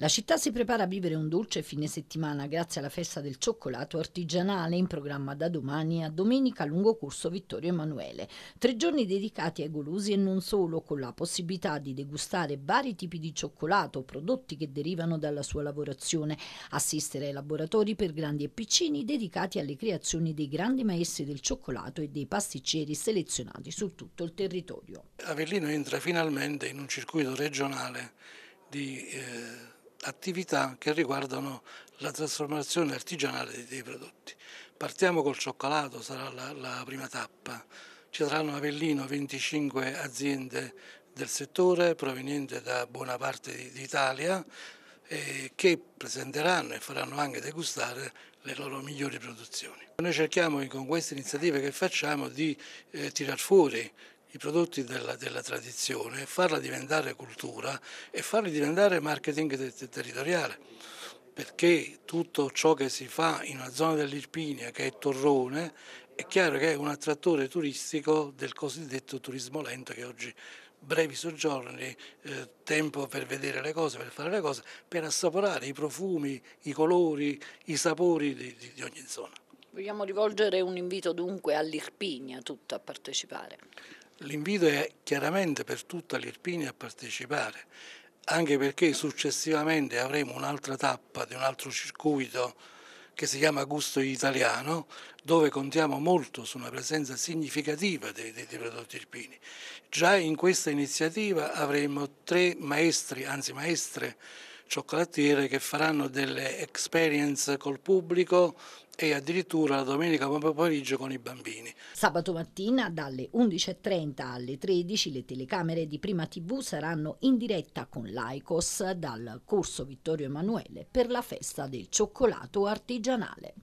La città si prepara a vivere un dolce fine settimana grazie alla festa del cioccolato artigianale in programma da domani a domenica lungo corso Vittorio Emanuele. Tre giorni dedicati ai golosi e non solo, con la possibilità di degustare vari tipi di cioccolato, prodotti che derivano dalla sua lavorazione, assistere ai laboratori per grandi e piccini dedicati alle creazioni dei grandi maestri del cioccolato e dei pasticceri selezionati su tutto il territorio. Avellino entra finalmente in un circuito regionale di... Eh attività che riguardano la trasformazione artigianale dei prodotti. Partiamo col cioccolato, sarà la, la prima tappa. Ci saranno a Avellino 25 aziende del settore provenienti da buona parte d'Italia eh, che presenteranno e faranno anche degustare le loro migliori produzioni. Noi cerchiamo con queste iniziative che facciamo di eh, tirar fuori i prodotti della, della, tradizione, farla diventare cultura e farli diventare marketing de, de, territoriale, perché tutto ciò che si fa in una zona dell'Irpinia che è Torrone è chiaro che è un attrattore turistico del cosiddetto turismo lento che oggi brevi soggiorni, eh, tempo per vedere le cose, per fare le cose, per assaporare i profumi, i colori, i sapori di, di, di ogni zona. Vogliamo rivolgere un invito dunque all'Irpinia tutta a partecipare. L'invito è chiaramente per tutta l'Irpini a partecipare, anche perché successivamente avremo un'altra tappa di un altro circuito che si chiama Gusto Italiano, dove contiamo molto su una presenza significativa dei, dei, dei prodotti irpini. Già in questa iniziativa avremo tre maestri, anzi maestre, cioccolatiere che faranno delle experience col pubblico e addirittura la domenica pomeriggio con i bambini. Sabato mattina dalle 11.30 alle 13 le telecamere di Prima TV saranno in diretta con l'AICOS dal corso Vittorio Emanuele per la festa del cioccolato artigianale.